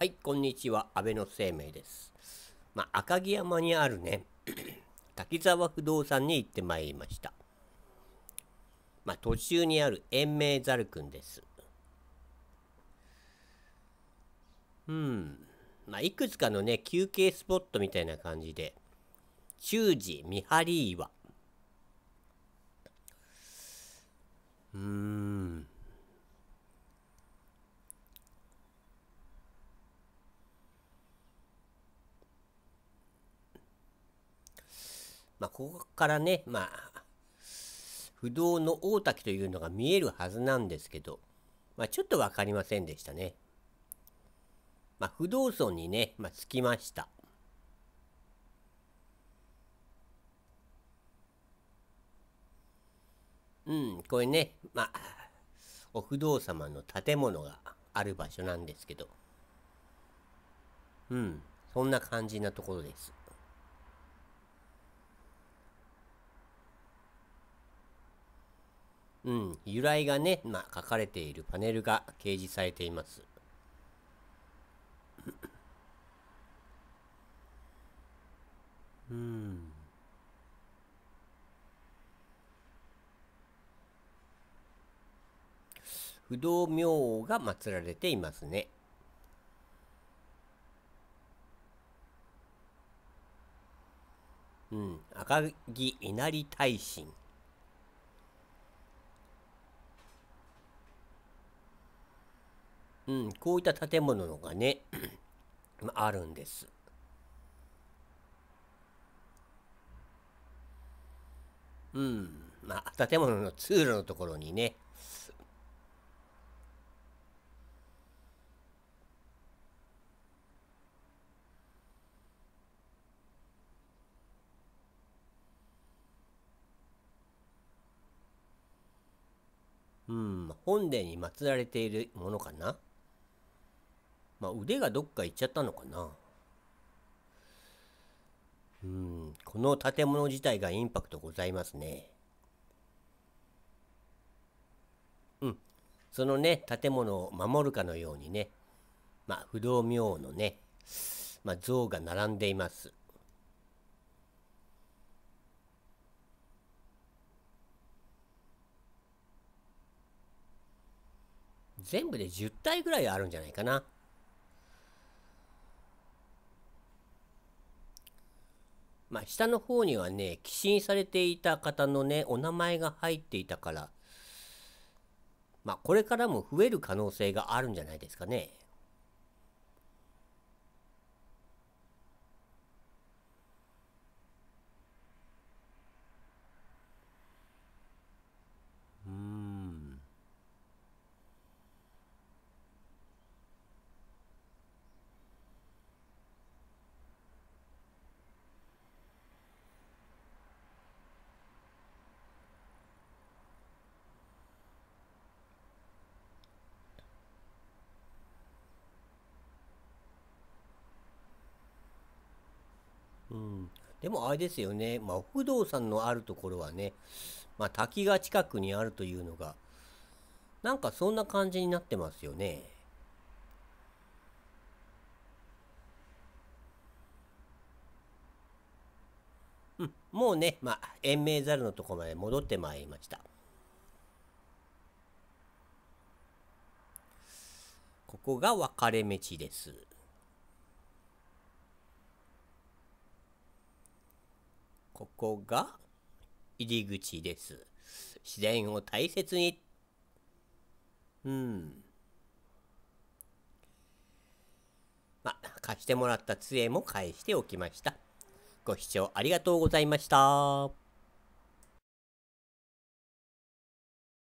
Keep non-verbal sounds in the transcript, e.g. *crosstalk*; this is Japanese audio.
はい、こんにちは、安倍の生命です。まあ、赤城山にあるね、*clears throat* 滝沢不動産に行ってまいりました。まあ、途中にある延命ザルくんです。うん。まあ、いくつかのね、休憩スポットみたいな感じで、中寺見張り岩。うーん。まあ、ここからね、まあ、不動の大滝というのが見えるはずなんですけど、まあ、ちょっと分かりませんでしたね。まあ、不動尊にね、まあ、着きました。うん、これね、まあ、お不動様の建物がある場所なんですけど、うん、そんな感じなところです。うん、由来がね、まあ、書かれているパネルが掲示されています。うん。不動明王が祀られていますね。うん、赤城稲荷大神。うん、こういった建物がね *clears throat* あるんです。うん、まあ建物の通路のところにねうん、本殿に祀られているものかなまあ、腕がどっか行っちゃったのかな。うん、この建物自体がインパクトございますね。うん、そのね、建物を守るかのようにね、まあ、不動明王のね、まあ、像が並んでいます。全部で10体ぐらいあるんじゃないかな。まあ、下の方にはね、寄進されていた方のね、お名前が入っていたから、まあ、これからも増える可能性があるんじゃないですかね。でもあれですよね、まあ、不動産のあるところはね、まあ、滝が近くにあるというのが、なんかそんな感じになってますよね。うん、もうね、まあ、延命猿のところまで戻ってまいりました。ここが分かれ道です。ここが入り口です。自然を大切に。うん。ま貸してもらった杖も返しておきました。ご視聴ありがとうございました。